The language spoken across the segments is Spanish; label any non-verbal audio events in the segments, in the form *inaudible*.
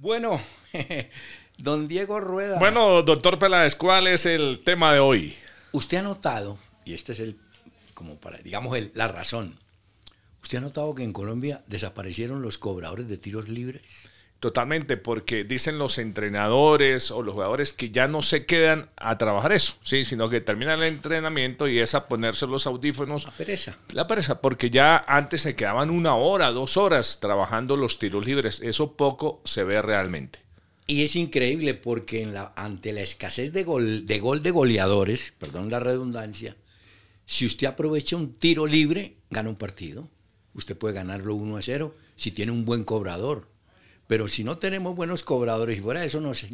Bueno, *laughs* don Diego Rueda. Bueno, doctor Peláez, ¿cuál es el tema de hoy? Usted ha notado, y este es el, como para, digamos, el, la razón. ¿Usted ha notado que en Colombia desaparecieron los cobradores de tiros libres? Totalmente, porque dicen los entrenadores o los jugadores que ya no se quedan a trabajar eso, sí, sino que terminan el entrenamiento y es a ponerse los audífonos. La pereza. La pereza, porque ya antes se quedaban una hora, dos horas trabajando los tiros libres. Eso poco se ve realmente. Y es increíble porque en la, ante la escasez de gol, de gol de goleadores, perdón la redundancia, si usted aprovecha un tiro libre, gana un partido. Usted puede ganarlo 1 a 0 si tiene un buen cobrador pero si no tenemos buenos cobradores y fuera de eso nos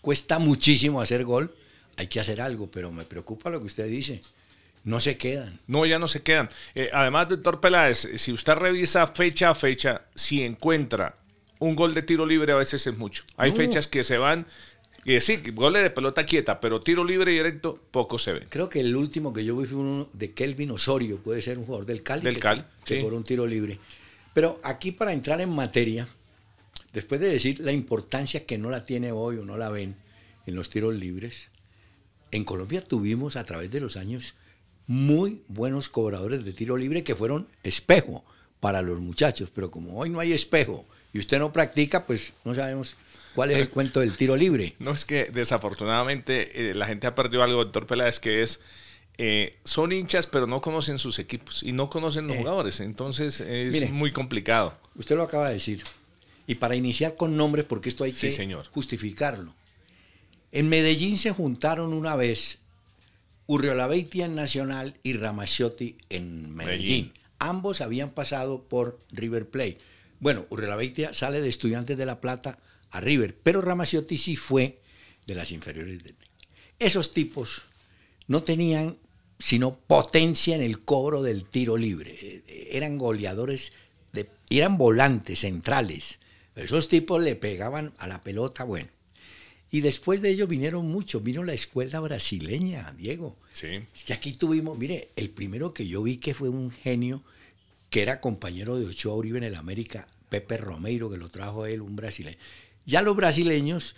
cuesta muchísimo hacer gol, hay que hacer algo, pero me preocupa lo que usted dice. No se quedan. No, ya no se quedan. Eh, además, doctor Peláez, si usted revisa fecha a fecha, si encuentra un gol de tiro libre a veces es mucho. Hay fechas que se van, y decir sí, goles de pelota quieta, pero tiro libre directo poco se ve. Creo que el último que yo vi fue uno de Kelvin Osorio, puede ser un jugador del Cal Del que, un tiro libre. Pero aquí para entrar en materia, Después de decir la importancia que no la tiene hoy o no la ven en los tiros libres, en Colombia tuvimos a través de los años muy buenos cobradores de tiro libre que fueron espejo para los muchachos, pero como hoy no hay espejo y usted no practica, pues no sabemos cuál es el *laughs* cuento del tiro libre. No, es que desafortunadamente eh, la gente ha perdido algo, doctor Peláez, que es... Eh, son hinchas, pero no conocen sus equipos y no conocen los eh, jugadores. Entonces es muy complicado. Usted lo acaba de decir. Y para iniciar con nombres, porque esto hay que justificarlo. En Medellín se juntaron una vez Urriola en Nacional y Ramaciotti en Medellín. Ambos habían pasado por River Plate. Bueno, Urriola sale de Estudiantes de La Plata a River, pero Ramaciotti sí fue de las inferiores. De... Esos tipos no tenían sino potencia en el cobro del tiro libre. Eran goleadores, de, eran volantes centrales esos tipos le pegaban a la pelota, bueno. Y después de ello vinieron muchos, vino la escuela brasileña, Diego. Sí. Y aquí tuvimos, mire, el primero que yo vi que fue un genio, que era compañero de Ochoa Uribe en el América, Pepe Romeiro, que lo trajo él, un brasileño. Ya los brasileños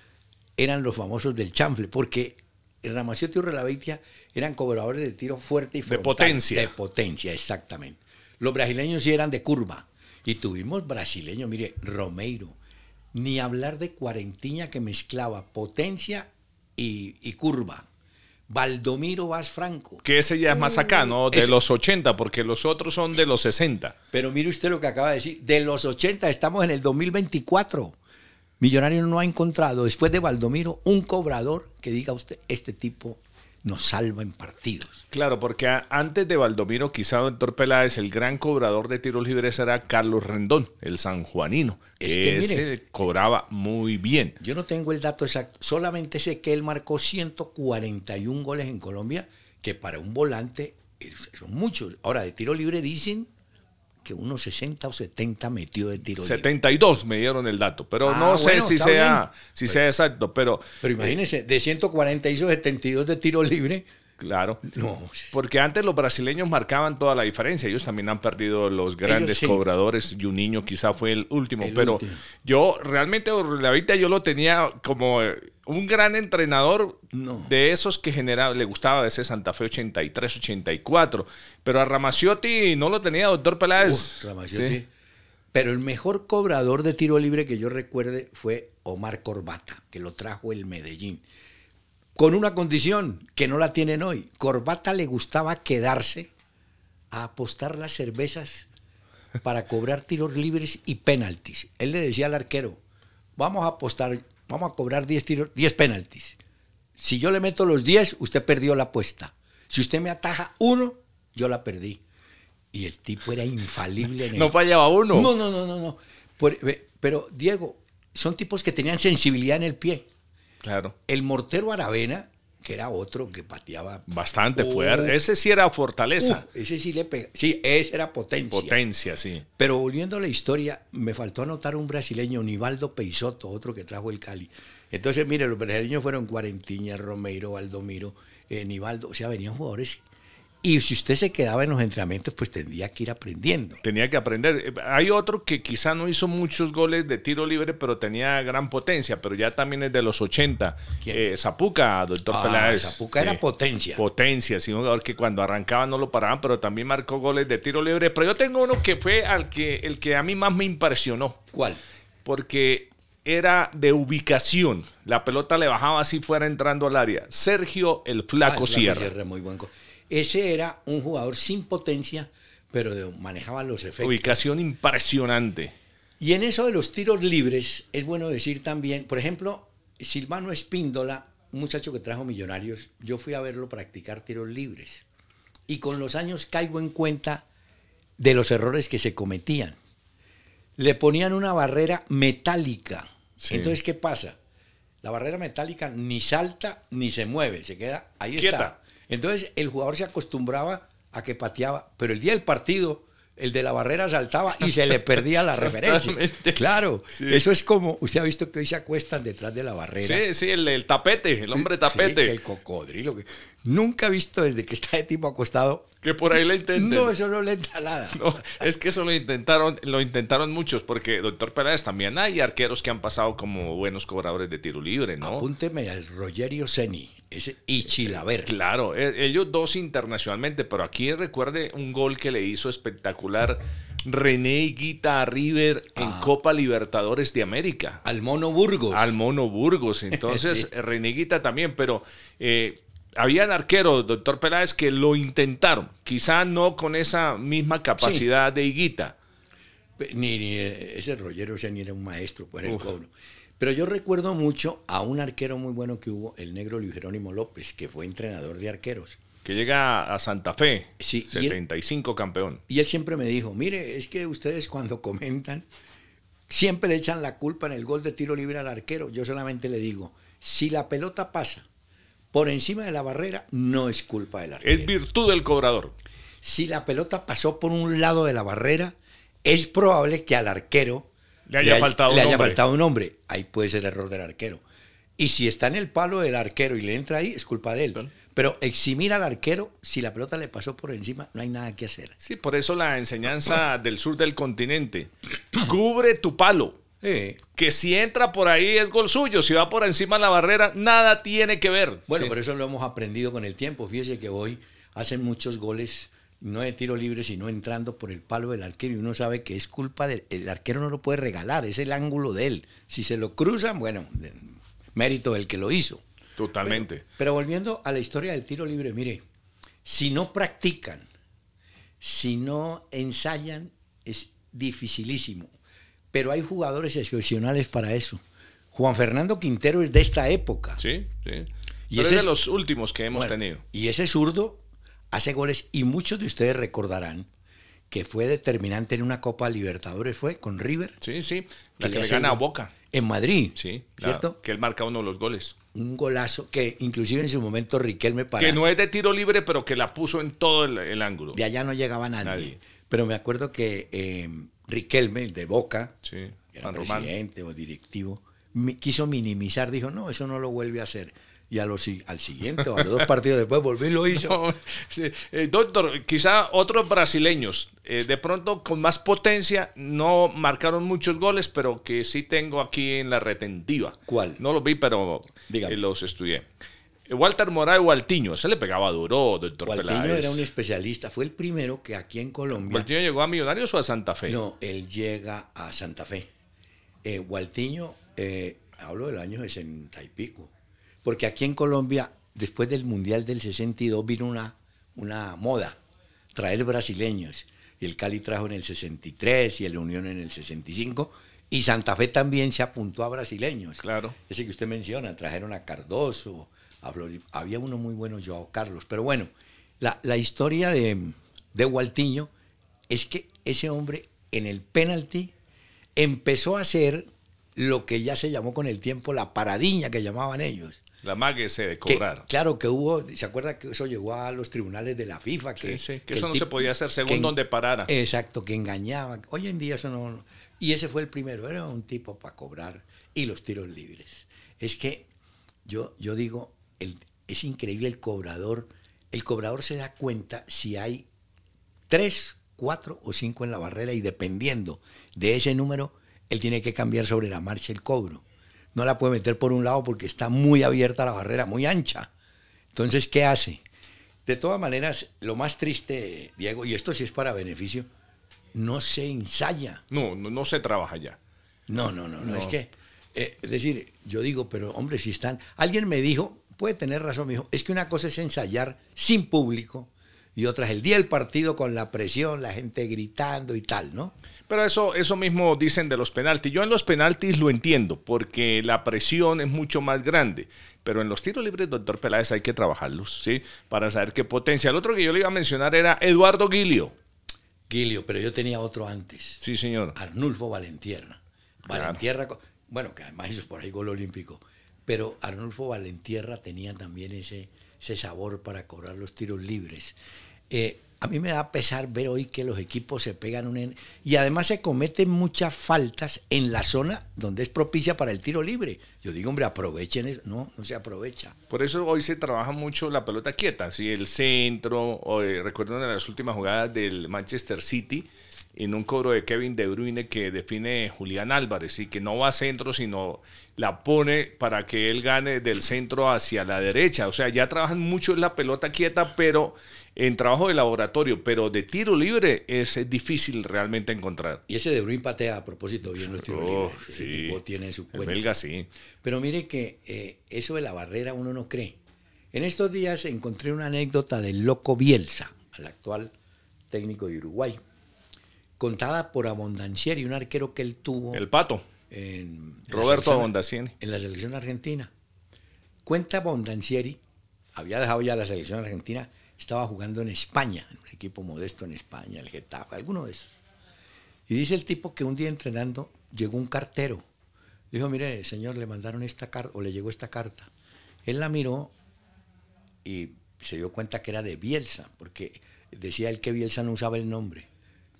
eran los famosos del chanfle, porque Ramacete y Relaveitia eran cobradores de tiro fuerte y fuerte. De potencia. De potencia, exactamente. Los brasileños sí eran de curva. Y tuvimos brasileño mire, Romeiro, ni hablar de Cuarentiña que mezclaba potencia y, curva. Valdomiro Vaz Franco. Que ese ya es más acá, ¿no? De los 80, porque los otros son de los 60. Pero mire usted lo que acaba de decir. De los 80 estamos en el 2024. Millonario no ha encontrado, después de Valdomiro, un cobrador que diga usted, este tipo nos salva en partidos. Claro, porque antes de Valdomiro, quizá Doctor Peláez, el gran cobrador de tiros libres era Carlos Rendón, el sanjuanino. Es que cobraba muy bien. Yo no tengo el dato exacto, solamente sé que él marcó 141 goles en Colombia, que para un volante son muchos. Ahora, de tiro libre dicen que unos 60 o 70 metió de tiro libre. 72 me dieron el dato, pero ah, no sé si, sea, si sea exacto, pero... Pero eh, imagínense, de 140 hizo 72 de tiro libre. Claro. No. Porque antes los brasileños marcaban toda la diferencia. Ellos también han perdido los grandes cobradores y un niño quizá fue el último. pero yo realmente, la ahorita yo lo tenía como eh, un gran entrenador de esos que le gustaba ese Santa Fe 83, 84, pero a Ramaciotti no lo tenía, doctor Peláez. Pero el mejor cobrador de tiro libre que yo recuerde fue Omar Corbata, que lo trajo el Medellín. Con una condición que no la tienen hoy. Corbata le gustaba quedarse a apostar las cervezas para cobrar tiros libres y penaltis. Él le decía al arquero, vamos a apostar vamos a cobrar 10 tiros, penaltis. Si yo le meto los 10, usted perdió la apuesta. Si usted me ataja uno, yo la perdí. Y el tipo era infalible. En *laughs* No fallaba uno. No, no, no, no. no. pero, Diego, son tipos que tenían sensibilidad en el pie. Claro. El mortero Aravena que era otro que pateaba. Bastante fuerte. Ese sí era fortaleza. ese sí le pegaba. Sí, ese era potencia. Potencia, sí. Pero volviendo a la historia, me faltó anotar un brasileño, Nivaldo Peisoto, otro que trajo el Cali. Entonces, mire, los brasileños fueron Cuarentiña, Romero, Valdomiro, eh, Nivaldo. O sea, venían jugadores y si usted se quedaba en los entrenamientos, pues tendría que ir aprendiendo. Tenía que aprender. Eh, hay otro que quizá no hizo muchos goles de tiro libre, pero tenía gran potencia, pero ya también es de los 80. Eh, Zapuca, doctor ah, Peláez. Zapuca era potencia. Potencia, sí, un jugador que cuando arrancaba no lo paraban, pero también marcó goles de tiro libre. Pero yo tengo uno que fue al que, el que a mí más me impresionó. ¿Cuál? Porque era de ubicación. La pelota le bajaba así fuera entrando al área. Sergio el Flaco ah, el muy buen ese era un jugador sin potencia, pero manejaba los efectos. Ubicación impresionante. Y en eso de los tiros libres, es bueno decir también, por ejemplo, Silvano Espíndola, un muchacho que trajo Millonarios, yo fui a verlo practicar tiros libres. Y con los años caigo en cuenta de los errores que se cometían. Le ponían una barrera metálica. Entonces, ¿qué pasa? La barrera metálica ni salta ni se mueve, se queda ahí está. Entonces el jugador se acostumbraba a que pateaba, pero el día del partido el de la barrera saltaba y se le perdía la *laughs* referencia. Claro, eso es como, usted ha visto que hoy se acuestan detrás de la barrera. Sí, sí, el, tapete, el hombre tapete. el cocodrilo. Que... Nunca he visto desde que está de tipo acostado. Que por ahí le intenten. No, eso no le entra nada. No, es que eso lo intentaron, lo intentaron muchos, porque doctor Pérez también hay arqueros que han pasado como buenos cobradores de tiro libre, ¿no? Apúnteme al Rogerio Seni, ese eh, eh, ver Claro, e, ellos dos internacionalmente, pero aquí recuerde un gol que le hizo espectacular René Higuita a River en ah. Copa Libertadores de América. Al Mono Burgos. Al Mono Burgos, *laughs* entonces René Higuita también, pero había eh, habían arqueros, doctor Peláez, que lo intentaron, quizá no con esa misma capacidad de Higuita. Ni, ese Rollero, o sea, ni era un maestro por el cobro. Pero yo recuerdo mucho a un arquero muy bueno que hubo, el negro Luis Jerónimo López, que fue entrenador de arqueros. Que llega a Santa Fe, 75 campeón. Y él siempre me dijo, mire, es que ustedes cuando comentan, siempre le echan la culpa en el gol de tiro libre al arquero. Yo solamente le digo, si la pelota pasa por encima de la barrera, no es culpa del arquero. Es virtud del cobrador. Si la pelota pasó por un lado de la barrera, es probable que al arquero le haya, faltado, le un haya faltado un hombre. Ahí puede ser error del arquero. Y si está en el palo del arquero y le entra ahí, es culpa de él. Pero eximir al arquero, si la pelota le pasó por encima, no hay nada que hacer. Sí, por eso la enseñanza del sur del continente. Cubre tu palo. Que si entra por ahí es gol suyo, si va por encima de la barrera, nada tiene que ver. Bueno, por eso lo hemos aprendido con el tiempo. Fíjese que hoy hacen muchos goles no de tiro libre, sino entrando por el palo del arquero. Y uno sabe que es culpa del el arquero, no lo puede regalar, es el ángulo de él. Si se lo cruzan, bueno, mérito del que lo hizo. Totalmente. Pero, volviendo a la historia del tiro libre, mire, si no practican, si no ensayan, es dificilísimo. Pero hay jugadores excepcionales para eso. Juan Fernando Quintero es de esta época. Sí, sí. Y es de los últimos que hemos tenido. Y ese zurdo hace goles y muchos de ustedes recordarán que fue determinante en una Copa Libertadores, fue con River. Sí, sí, la que, le gana a Boca. En Madrid. Sí, ¿cierto? que él marca uno de los goles. Un golazo que inclusive en su momento Riquelme para. Que no es de tiro libre, pero que la puso en todo el, ángulo. De allá no llegaba nadie. Pero me acuerdo que em, Riquelme, de Boca, sí, era presidente o directivo, quiso minimizar, dijo, no, eso no lo vuelve a hacer y a los, al siguiente, o a los dos partidos después, volví y lo hizo. *laughs* Eh, doctor, quizá otros brasileños, eh, de pronto con más potencia, no marcaron muchos goles, pero que sí tengo aquí en la retentiva. ¿Cuál? No los vi, pero eh, los estudié. Walter Moray y Gualtiño, se le pegaba duro, doctor Gualtiño era un especialista, fue el primero que aquí en Colombia. ¿Gualtiño llegó a Millonarios o a Santa Fe? No, él llega a Santa Fe. Gualtiño, hablo del año 60 y pico porque aquí en Colombia, después del Mundial del 62, vino una, una moda, traer brasileños. Y el Cali trajo en el 63 y el Unión en el 65. Y Santa Fe también se apuntó a brasileños. Claro. Ese que usted menciona, trajeron a Cardoso, a había uno muy bueno, Joao Carlos. Pero bueno, la, historia de, de es que ese hombre en el penalti empezó a hacer lo que ya se llamó con el tiempo la paradiña que llamaban ellos. La mague se de cobrar. claro que hubo, ¿se acuerda que eso llegó a los tribunales de la FIFA? Que, eso no se podía hacer según donde parara. Exacto, que engañaba. Hoy en día eso no... Y ese fue el primero, era un tipo para cobrar y los tiros libres. Es que yo, yo digo, es increíble el cobrador. El cobrador se da cuenta si hay tres, cuatro o cinco en la barrera y dependiendo de ese número, él tiene que cambiar sobre la marcha el cobro no la puede meter por un lado porque está muy abierta la barrera, muy ancha. Entonces, ¿qué hace? De todas maneras, lo más triste, Diego, y esto sí es para beneficio, no se ensaya. No, no, no se trabaja ya. No, no, no, no. Es que, eh, es decir, yo digo, pero hombre, si están. Alguien me dijo, puede tener razón, me dijo, es que una cosa es ensayar sin público y otras el día del partido con la presión, la gente gritando y tal, ¿no? Pero eso, eso mismo dicen de los penaltis. Yo en los penaltis lo entiendo, porque la presión es mucho más grande. Pero en los tiros libres, doctor Peláez, hay que trabajarlos, ¿sí? Para saber qué potencia. El otro que yo le iba a mencionar era Eduardo Guilio. Guilio, pero yo tenía otro antes. Sí, señor. Arnulfo Valentierra. bueno, que además hizo por ahí gol olímpico. Pero Arnulfo Valentierra tenía también ese, ese sabor para cobrar los tiros libres. Eh, a mí me da pesar ver hoy que los equipos se pegan un... En... Y además se cometen muchas faltas en la zona donde es propicia para el tiro libre. Yo digo, hombre, aprovechen eso. No, no se aprovecha. Por eso hoy se trabaja mucho la pelota quieta. Si el centro, eh, recuerdo una de las últimas jugadas del Manchester City, en un cobro de Kevin De Bruyne que define Julián Álvarez y que no va a centro, sino la pone para que él gane del centro hacia la derecha. O sea, ya trabajan mucho en la pelota quieta, pero en trabajo de laboratorio, pero de tiro libre es difícil realmente encontrar. Y ese De Bruyne patea a propósito bien los tiros oh, El tiene su cuenta. sí. Pero mire que eh, eso de la barrera uno no cree. En estos días encontré una anécdota del loco Bielsa, al actual técnico de Uruguay contada por Abondancieri, un arquero que él tuvo. El pato. En, Roberto Abondancieri. En la selección argentina. Cuenta Abondancieri, había dejado ya la selección argentina, estaba jugando en España, en un equipo modesto en España, el Getafe, alguno de esos. Y dice el tipo que un día entrenando llegó un cartero. Dijo, mire, señor, le mandaron esta carta, o le llegó esta carta. Él la miró y se dio cuenta que era de Bielsa, porque decía él que Bielsa no usaba el nombre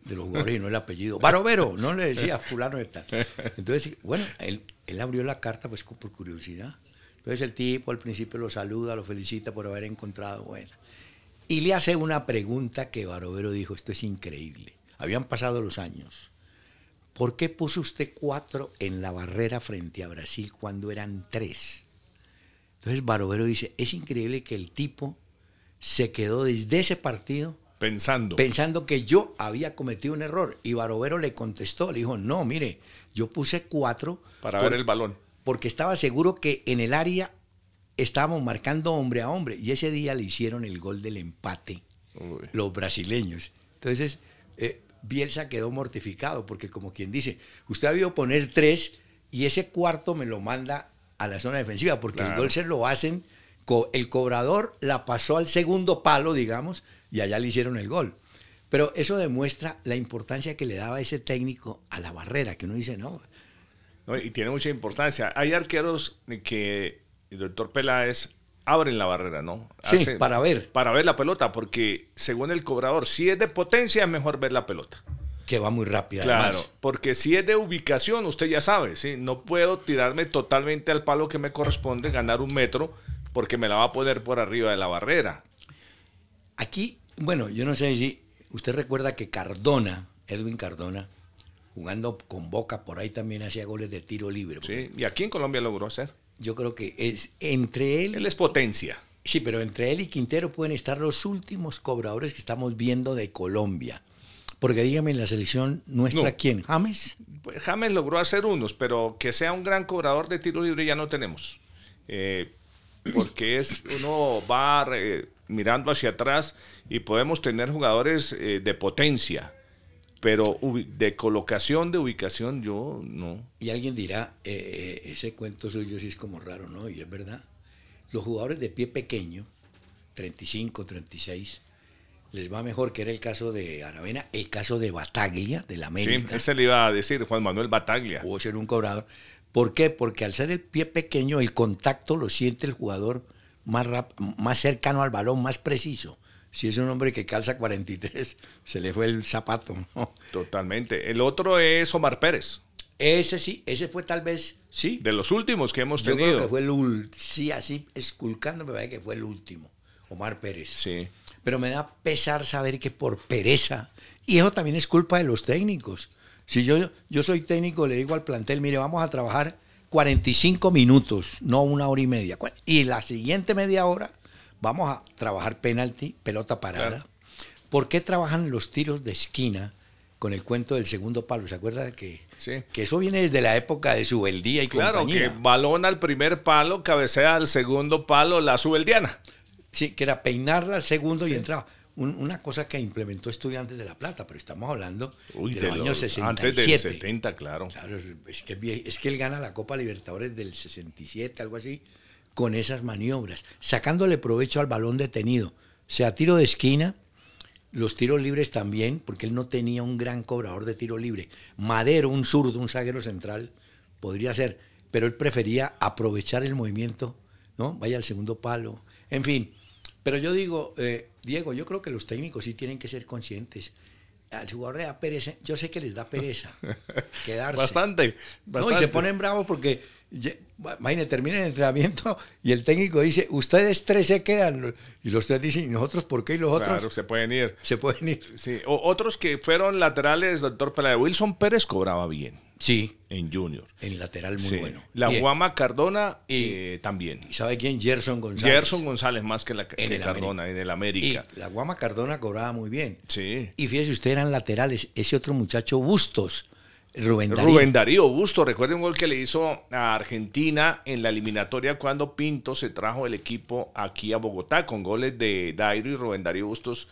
de los jugadores y no el apellido. Barovero, no le decía fulano de tal. Entonces, bueno, él, abrió la carta pues por curiosidad. Entonces el tipo al principio lo saluda, lo felicita por haber encontrado, bueno. Y le hace una pregunta que Barovero dijo, esto es increíble. Habían pasado los años. ¿Por qué puso usted cuatro en la barrera frente a Brasil cuando eran tres? Entonces Barovero dice, es increíble que el tipo se quedó desde ese partido Pensando. Pensando que yo había cometido un error. Y Barovero le contestó, le dijo, no, mire, yo puse cuatro. Para ver el balón. Porque estaba seguro que en el área estábamos marcando hombre a hombre. Y ese día le hicieron el gol del empate los brasileños. Entonces, eh, Bielsa quedó mortificado, porque como quien dice, usted ha puesto poner tres y ese cuarto me lo manda a la zona defensiva, porque el gol se lo hacen, el cobrador la pasó al segundo palo, digamos, y allá le hicieron el gol. Pero eso demuestra la importancia que le daba ese técnico a la barrera, que uno dice, no. y tiene mucha importancia. Hay arqueros que el doctor Peláez abren la barrera, ¿no? sí, para ver. Para ver la pelota, porque según el cobrador, si es de potencia es mejor ver la pelota. Que va muy rápida. Claro, porque si es de ubicación, usted ya sabe, ¿sí? No puedo tirarme totalmente al palo que me corresponde, ganar un metro, porque me la va a poner por arriba de la barrera. Aquí bueno, yo no sé si usted recuerda que Cardona, Edwin Cardona, jugando con Boca por ahí también hacía goles de tiro libre. Sí, y aquí en Colombia logró hacer. Yo creo que es entre él. Él es potencia. Sí, pero entre él y Quintero pueden estar los últimos cobradores que estamos viendo de Colombia. Porque dígame, en la selección nuestra, ¿quién? ¿James? Pues James logró hacer unos, pero que sea un gran cobrador de tiro libre ya no tenemos. Eh, porque es uno va mirando hacia atrás y podemos tener jugadores eh, de potencia, pero de colocación, de ubicación, yo no. Y alguien dirá, eh, eh, ese cuento suyo sí es como raro, ¿no? Y es verdad. Los jugadores de pie pequeño, 35, 36, les va mejor, que era el caso de Aravena, el caso de Bataglia, del América. Sí, ese le iba a decir Juan Manuel Bataglia. Pudo ser un cobrador. ¿Por qué? Porque al ser el pie pequeño, el contacto lo siente el jugador más, más cercano al balón, más preciso. Si es un hombre que calza 43, *laughs* se le fue el zapato. Totalmente. El otro es Omar Pérez. Ese sí, ese fue tal vez, sí. De los últimos que hemos tenido. Yo creo que fue el sí, así, esculcando me parece que fue el último, Omar Pérez. Sí. Pero me da pesar saber que por pereza, y eso también es culpa de los técnicos. Si yo, yo soy técnico, le digo al plantel, mire, vamos a trabajar 45 minutos, no una hora y media. Y la siguiente media hora vamos a trabajar penalti, pelota parada. ¿Por qué trabajan los tiros de esquina con el cuento del segundo palo? ¿Se acuerda que, que eso viene desde la época de subeldía y claro, compañía? Claro, que balón al primer palo, cabecea al segundo palo, la subeldiana. Sí, que era peinarla al segundo y entraba una cosa que implementó Estudiantes de La Plata, pero estamos hablando del año 67. Antes del 70, claro. es, que, es que él gana la Copa Libertadores del 67, algo así, con esas maniobras, sacándole provecho al balón detenido. O sea, tiro de esquina, los tiros libres también, porque él no tenía un gran cobrador de tiro libre. Madero, un zurdo, un zaguero central, podría ser, pero él prefería aprovechar el movimiento, ¿no? Vaya al segundo palo, en fin. Pero yo digo, eh, Diego, yo creo que los técnicos sí tienen que ser conscientes. Al jugador le da pereza, yo sé que les da pereza *laughs* quedarse. Bastante, bastante. No, y se ponen bravos porque, imagínate, termina el entrenamiento y el técnico dice, ustedes tres se quedan. Y los tres dicen, ¿y nosotros por qué? Y los otros. Claro, se pueden ir. Se pueden ir. Sí, o otros que fueron laterales, doctor Pelé. Wilson Pérez cobraba bien. Sí. En Junior. En lateral muy bueno. La Guama Cardona eh, también. ¿Y sabe quién? Gerson González. Gerson González más que, la, Cardona, en el América. Y la Guama Cardona cobraba muy bien. Sí. Y fíjese, usted eran laterales. Ese otro muchacho, Bustos. Rubén Darío. Rubén Darío Bustos. recuerden un gol que le hizo a Argentina en la eliminatoria cuando Pinto se trajo el equipo aquí a Bogotá con goles de Dairo y Rubén Darío Bustos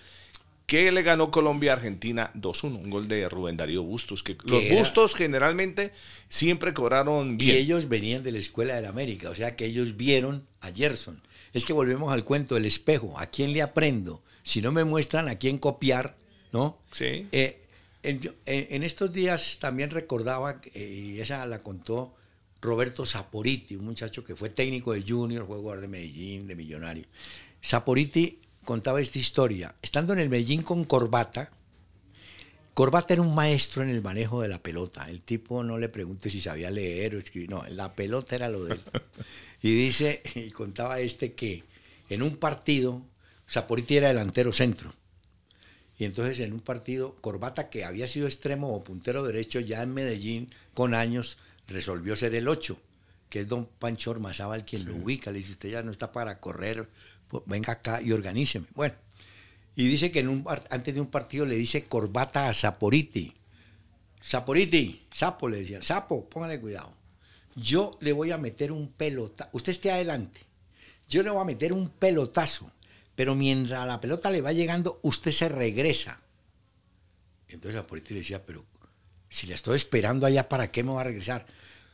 que le ganó Colombia a Argentina 2-1. Un gol de Rubén Darío Bustos. Que los Bustos generalmente siempre cobraron bien. Y ellos venían de la Escuela del América, o sea que ellos vieron a Gerson. Es que volvemos al cuento del espejo. ¿A quién le aprendo? Si no me muestran a quién copiar, ¿no? Sí. Eh, en, estos días también recordaba, eh, y esa la contó Roberto Saporiti, un muchacho que fue técnico de Junior, fue jugador de Medellín, de Millonario. Saporiti contaba esta historia. Estando en el Medellín con Corbata, Corbata era un maestro en el manejo de la pelota. El tipo no le pregunte si sabía leer o escribir. No, la pelota era lo de él. Y dice, *laughs* y contaba este que en un partido, Saporiti era delantero centro. Y entonces en un partido, Corbata, que había sido extremo o puntero derecho ya en Medellín con años, resolvió ser el 8 que es don Pancho Ormazábal quien lo ubica. Le dice, usted ya no está para correr, pues venga acá y organíceme. Bueno, y dice que antes de un partido le dice corbata a Saporiti. Saporiti, sapo, le decía, sapo, póngale cuidado. Yo le voy a meter un pelotazo, usted esté adelante, yo le voy a meter un pelotazo, pero mientras la pelota le va llegando, usted se regresa. Entonces Saporiti le decía, pero si le estoy esperando allá, ¿para qué me va a regresar?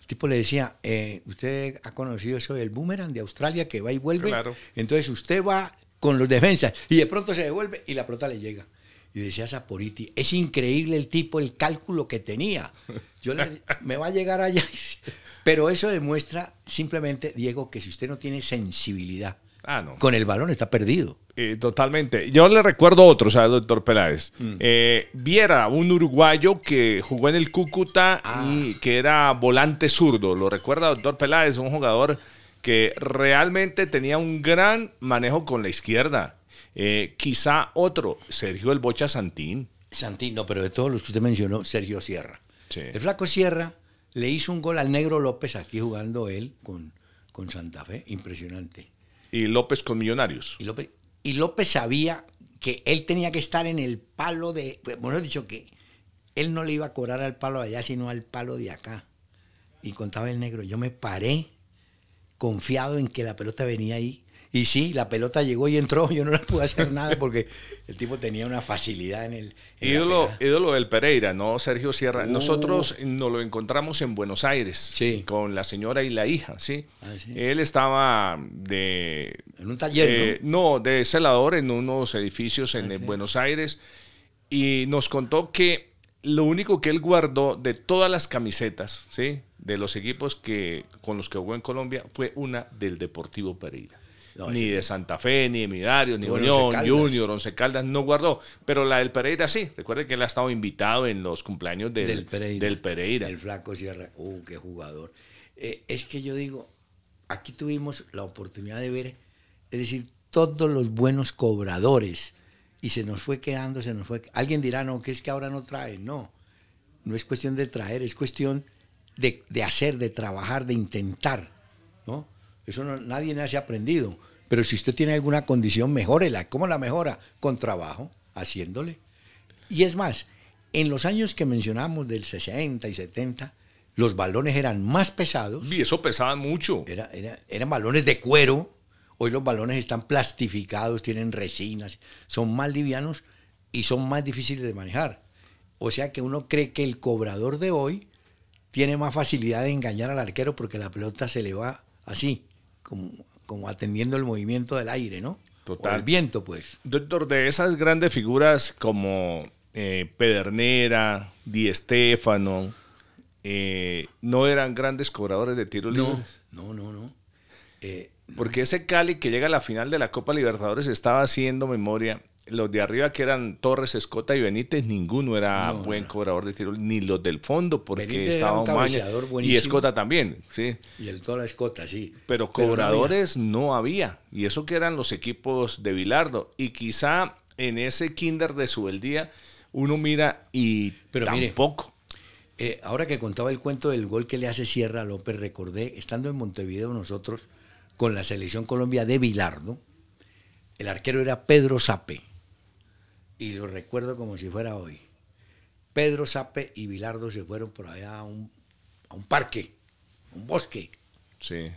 tipo le decía, eh, usted ha conocido eso del boomerang de Australia que va y vuelve. Entonces usted va con los defensas y de pronto se devuelve y la prota le llega. Y decía Saporiti, es increíble el tipo, el cálculo que tenía. Yo me va a llegar allá. *laughs* Pero eso demuestra simplemente, Diego, que si usted no tiene sensibilidad Ah, con el balón está perdido. Eh, totalmente. Yo le recuerdo otro, ¿sabes, doctor Peláez? Mm. Eh, viera, un uruguayo que jugó en el Cúcuta y ah. que era volante zurdo. ¿Lo recuerda, doctor Peláez? Un jugador que realmente tenía un gran manejo con la izquierda. Eh, quizá otro, Sergio El Bocha Santín. Santín, no, pero de todos los que usted mencionó, Sergio Sierra. El flaco Sierra le hizo un gol al negro López aquí jugando él con, con Santa Fe, impresionante. Y López con Millonarios. Y López, y López sabía que él tenía que estar en el palo de. Bueno, he dicho que él no le iba a cobrar al palo de allá, sino al palo de acá. Y contaba el negro, yo me paré confiado en que la pelota venía ahí y sí, la pelota llegó y entró, yo no le pude hacer nada porque el tipo tenía una facilidad en el... ídolo, del Pereira, ¿no? Sergio Sierra. Uh. Nosotros nos lo encontramos en Buenos Aires con la señora y la hija, ¿sí? Ah, él estaba de... En un taller. ¿no? de celador en unos edificios en ah, eh, Buenos Aires y nos contó que lo único que él guardó de todas las camisetas, ¿sí? De los equipos que, con los que jugó en Colombia fue una del Deportivo Pereira ni de Santa Fe, ni de Midario ni Unión, Junior, Once Caldas, no guardó. Pero la del Pereira sí. Recuerde que él ha estado invitado en los cumpleaños del, del, Pereira, del El Flaco Sierra. ¡Uh, qué jugador! Eh, es que yo digo, aquí tuvimos la oportunidad de ver, es decir, todos los buenos cobradores. Y se nos fue quedando, se nos fue. Alguien dirá, no, que es que ahora no trae. No, no es cuestión de traer, es cuestión de, hacer, de trabajar, de intentar. ¿no? Eso nadie nadie ha aprendido. Pero si usted tiene alguna condición, mejórela. ¿Cómo la mejora? Con trabajo, haciéndole. Y es más, en los años que mencionamos del 60 y 70, los balones eran más pesados. Y eso pesaba mucho. Era, eran balones de cuero. Hoy los balones están plastificados, tienen resinas, son más livianos y son más difíciles de manejar. O sea que uno cree que el cobrador de hoy tiene más facilidad de engañar al arquero porque la pelota se le va así, como como atendiendo el movimiento del aire, ¿no? Total. O el viento, pues. Doctor, de esas grandes figuras como eh, Pedernera, Di Estefano, eh, ¿no eran grandes cobradores de tiros no, libres? No, no, no. Eh, Porque ese Cali que llega a la final de la Copa Libertadores estaba haciendo memoria los de arriba que eran Torres, Escota y Benítez, ninguno era buen cobrador de tiro, ni los del fondo, porque estaba un Y Escota también, sí. Y el toda la Escota, sí. Pero cobradores no, había. Y eso que eran los equipos de Vilardo. Y quizá en ese kinder de subeldía uno mira y tampoco. Eh, ahora que contaba el cuento del gol que le hace Sierra López, recordé, estando en Montevideo nosotros, con la selección Colombia de Vilardo, el arquero era Pedro Sape y lo recuerdo como si fuera hoy. Pedro Sape y Bilardo se fueron por allá a un, a un parque, un bosque. Sí.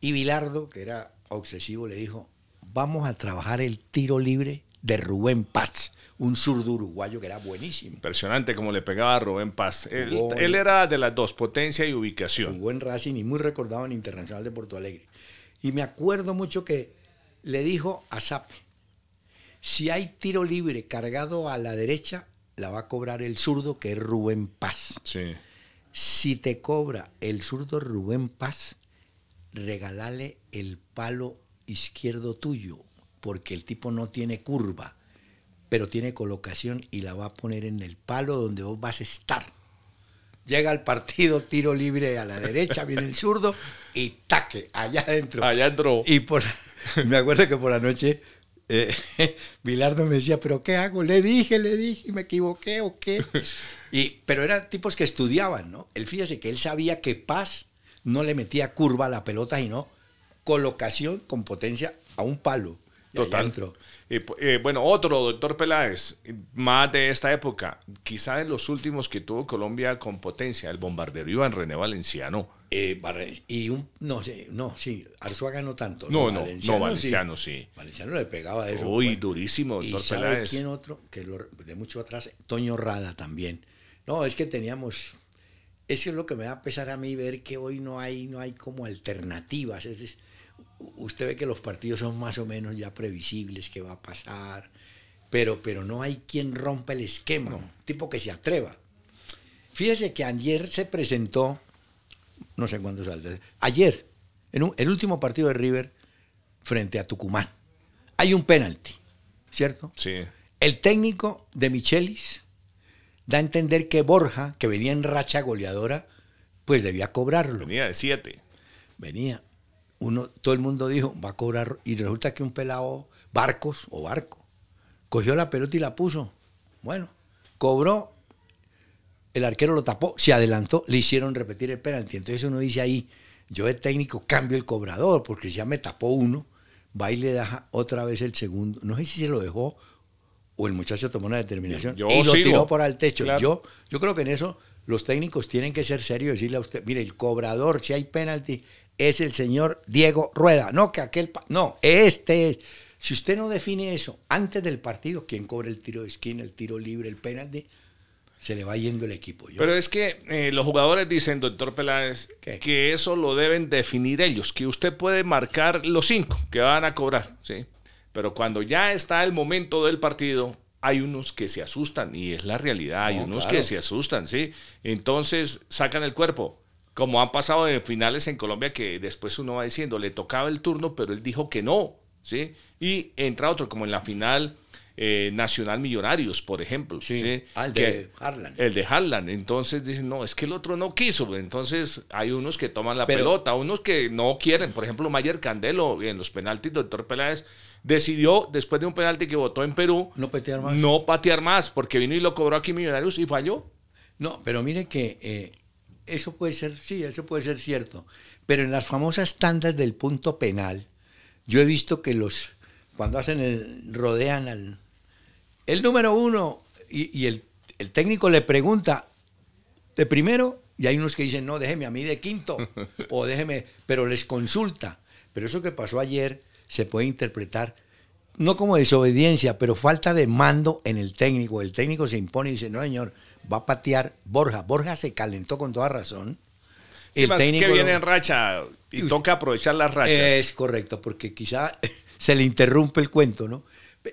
Y Bilardo, que era obsesivo, le dijo, vamos a trabajar el tiro libre de Rubén Paz, un zurdo uruguayo que era buenísimo. Impresionante como le pegaba a Rubén Paz. Él, era de las dos, potencia y ubicación. buen Racing y muy recordado en Internacional de Porto Alegre. Y me acuerdo mucho que le dijo a Sape, si hay tiro libre cargado a la derecha, la va a cobrar el zurdo, que es Rubén Paz. Sí. Si te cobra el zurdo Rubén Paz, regálale el palo izquierdo tuyo, porque el tipo no tiene curva, pero tiene colocación y la va a poner en el palo donde vos vas a estar. Llega el partido, tiro libre a la derecha, viene el zurdo y taque, allá adentro. Allá adentro. Y por, *laughs* me acuerdo que por la noche eh, *laughs* Bilardo me decía, pero ¿qué hago? Le dije, le dije, me equivoqué o qué. *laughs* Y, pero eran tipos que estudiaban, ¿no? Él fíjese que él sabía que Paz no le metía curva a la pelota, sino colocación con potencia a un palo. Total. Eh, bueno, otro, doctor Peláez, más de esta época, quizá de los últimos que tuvo Colombia con potencia, el bombardero Iván René Valenciano. Eh, y un, no sé, no, sí, Arzuaga no tanto. No, no, Valenciano, no, Valenciano sí. Valenciano le pegaba de eso. Uy, durísimo, doctor ¿Y sabe quién otro? Que de mucho atrás, Toño Rada también. No, es que teníamos eso es lo que me va a pesar a mí ver que hoy no hay, no hay como alternativas. es, usted ve que los partidos son más o menos ya previsibles, qué va a pasar, pero, pero no hay quien rompa el esquema, tipo que se atreva. Fíjese que ayer se presentó, no sé cuándo saldrá, ayer, en el último partido de River frente a Tucumán, hay un penalti, ¿cierto? Sí. El técnico de Michelis da a entender que Borja, que venía en racha goleadora, pues debía cobrarlo. Venía de siete. Venía todo el mundo dijo, va a cobrar. Y resulta que un pelado, Barcos o Barco, cogió la pelota y la puso. Bueno, cobró, el arquero lo tapó, se adelantó, le hicieron repetir el penalti. Entonces uno dice ahí, yo de técnico cambio el cobrador, porque ya me tapó uno, va y le da otra vez el segundo. No sé si se lo dejó o el muchacho tomó una determinación y lo tiró por al techo. Yo, yo creo que en eso los técnicos tienen que ser serios y decirle a usted, mire, el cobrador, si hay penalti, es el señor Diego Rueda. No, que aquel... No, este es... Si usted no define eso antes del partido, quien cobra el tiro de esquina, el tiro libre, el penalti? Se le va yendo el equipo. Pero es que eh, los jugadores dicen, doctor Peláez, que eso lo deben definir ellos, que usted puede marcar los cinco que van a cobrar, ¿sí? Pero cuando ya está el momento del partido, hay unos que se asustan, y es la realidad, hay unos que se asustan, ¿sí? Entonces sacan el cuerpo, como han pasado en finales en Colombia que después uno va diciendo, le tocaba el turno, pero él dijo que no, ¿sí? Y entra otro, como en la final eh, Nacional Millonarios, por ejemplo. Sí, ah, el de Harlan. El de Harlan. Entonces dicen, no, es que el otro no quiso. Entonces hay unos que toman la pelota, unos que no quieren. Por ejemplo, Mayer Candelo en los penaltis, doctor Peláez, decidió, después de un penalti que votó en Perú, no patear más. No patear más, porque vino y lo cobró aquí Millonarios y falló. No, pero mire que eh, eso puede ser, sí, eso puede ser cierto. Pero en las famosas tandas del punto penal, yo he visto que los, cuando hacen el, rodean al, el número uno y, el, el, técnico le pregunta de primero y hay unos que dicen, no, déjeme a mí de quinto *laughs* o déjeme, pero les consulta. Pero eso que pasó ayer se puede interpretar no como desobediencia, pero falta de mando en el técnico. El técnico se impone y dice, no, señor, va a patear Borja. Borja se calentó con toda razón. el que viene en racha y, toca aprovechar las rachas. Es correcto, porque quizá *laughs* se le interrumpe el cuento, ¿no?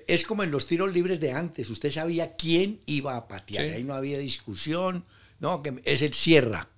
Es como en los tiros libres de antes, usted sabía quién iba a patear, ahí no había discusión, no, que es el Sierra,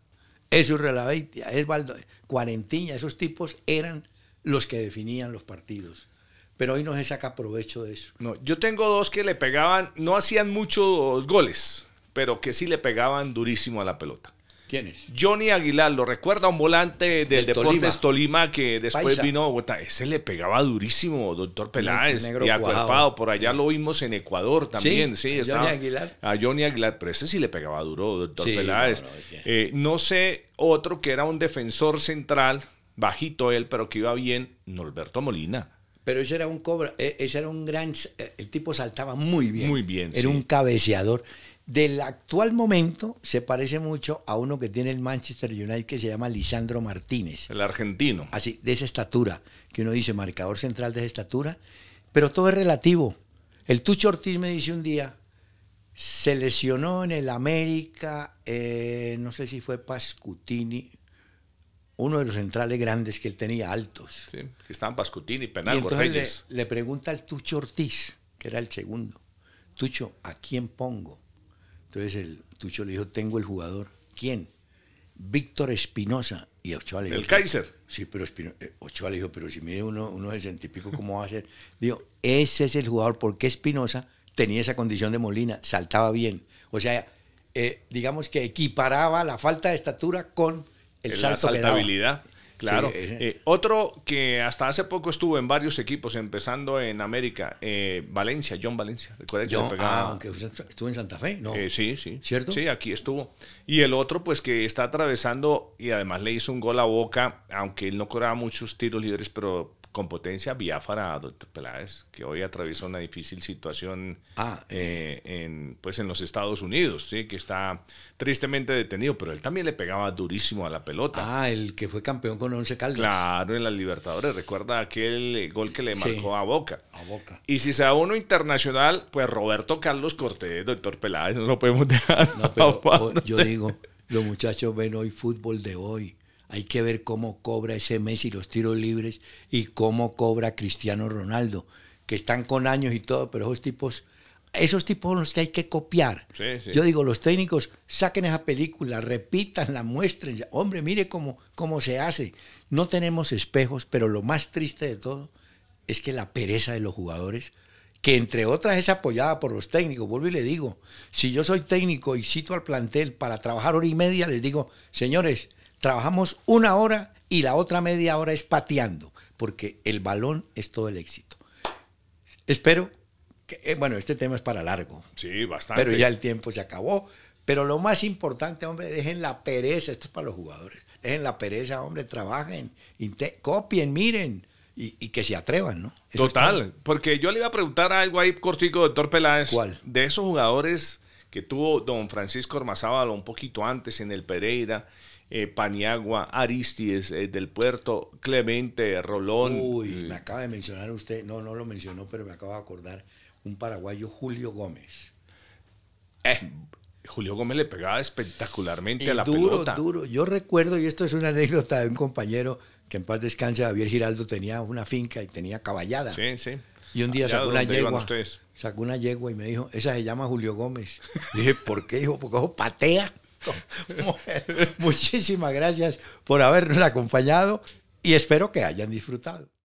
es Urrelaveitia, es Valdo, Cuarentiña, esos tipos eran los que definían los partidos. Pero hoy no se saca provecho de eso. No, yo tengo dos que le pegaban, no hacían muchos goles, pero que sí le pegaban durísimo a la pelota. ¿Quién es? Johnny Aguilar, lo recuerda un volante del Deportes Tolima. que después vino a Bogotá. Ese le pegaba durísimo, doctor Peláez, y acuerpado. Por allá lo vimos en Ecuador también. Sí, Johnny Aguilar. A Johnny Aguilar, pero ese sí le pegaba duro, doctor Peláez. Eh, no, sé, otro que era un defensor central, bajito él, pero que iba bien, Norberto Molina. Pero ese era un cobra, eh, ese era un gran, eh, el tipo saltaba muy bien. Muy bien. Era un cabeceador del actual momento se parece mucho a uno que tiene el Manchester United que se llama Lisandro Martínez. El argentino. Así, de esa estatura, que uno dice marcador central de esa estatura, pero todo es relativo. El Tucho Ortiz me dice un día, se lesionó en el América, eh, no sé si fue Pascutini, uno de los centrales grandes que él tenía, altos. Sí, que estaban Pascutini, Penal, y le pregunta al Tucho Ortiz, que era el segundo, Tucho, ¿a quién pongo? Entonces el Tucho le dijo, tengo el jugador. ¿Quién? Víctor Espinosa. Y Ochoa le dijo... El Kaiser. Sí, pero eh, Ochoa le dijo, pero si mide uno, uno sesenta y pico, ¿cómo va a ser? Digo, ese es el jugador, porque Espinosa tenía esa condición de Molina, saltaba bien. O sea, eh, digamos que equiparaba la falta de estatura con el, salto la saltabilidad. Que Claro. Eh. Eh, otro que hasta hace poco estuvo en varios equipos, empezando en América, eh, Valencia, John Valencia. ¿Recuerdas John, que Ah, aunque estuvo en Santa Fe, ¿no? sí, sí. ¿Cierto? Sí, aquí estuvo. Y el otro, pues que está atravesando y además le hizo un gol a Boca, aunque él no cobraba muchos tiros líderes, pero con potencia biafara, doctor Peláez, que hoy atraviesa una difícil situación ah, eh, en, pues en los Estados Unidos, ¿sí? que está tristemente detenido, pero él también le pegaba durísimo a la pelota. Ah, el que fue campeón con Once Caldas. Claro, en las Libertadores, recuerda aquel eh, gol que le marcó a Boca. A Boca. Y si sea uno internacional, pues Roberto Carlos Cortés, doctor Peláez, no lo podemos dejar. No, *laughs* yo digo, los muchachos ven hoy fútbol de hoy hay que ver cómo cobra ese Messi los tiros libres y cómo cobra Cristiano Ronaldo, que están con años y todo, pero esos tipos, esos tipos son los que hay que copiar. Yo digo, los técnicos saquen esa película, repitan, la muestren. Hombre, mire cómo, cómo se hace. No tenemos espejos, pero lo más triste de todo es que la pereza de los jugadores que entre otras es apoyada por los técnicos. Vuelvo y le digo, si yo soy técnico y cito al plantel para trabajar hora y media, les digo, señores, Trabajamos una hora y la otra media hora es pateando, porque el balón es todo el éxito. Espero que, eh, bueno, este tema es para largo. Sí, bastante. Pero ya el tiempo se acabó. Pero lo más importante, hombre, dejen la pereza, esto es para los jugadores, dejen la pereza, hombre, trabajen, copien, miren. Y, que se atrevan, ¿no? Total, porque yo le iba a preguntar algo ahí cortico, doctor Peláez. ¿Cuál? De esos jugadores que tuvo don Francisco Ormazábal un poquito antes en el Pereira, eh, Paniagua, Aristides, eh, del Puerto, Clemente, Rolón. Uy, me acaba de mencionar usted, no, no lo mencionó, pero me acaba de acordar, un paraguayo, Julio Gómez. Eh, Julio Gómez le pegaba espectacularmente a la pelota. Duro, Yo recuerdo, y esto es una anécdota de un compañero que en paz descanse, Javier Giraldo, tenía una finca y tenía caballada. Sí, sí. Y un día sacó una yegua. Sacó una yegua y me dijo, esa se llama Julio Gómez. dije, ¿por qué, hijo? Porque ojo, patea. *laughs* muchísimas gracias por habernos acompañado y espero que hayan disfrutado.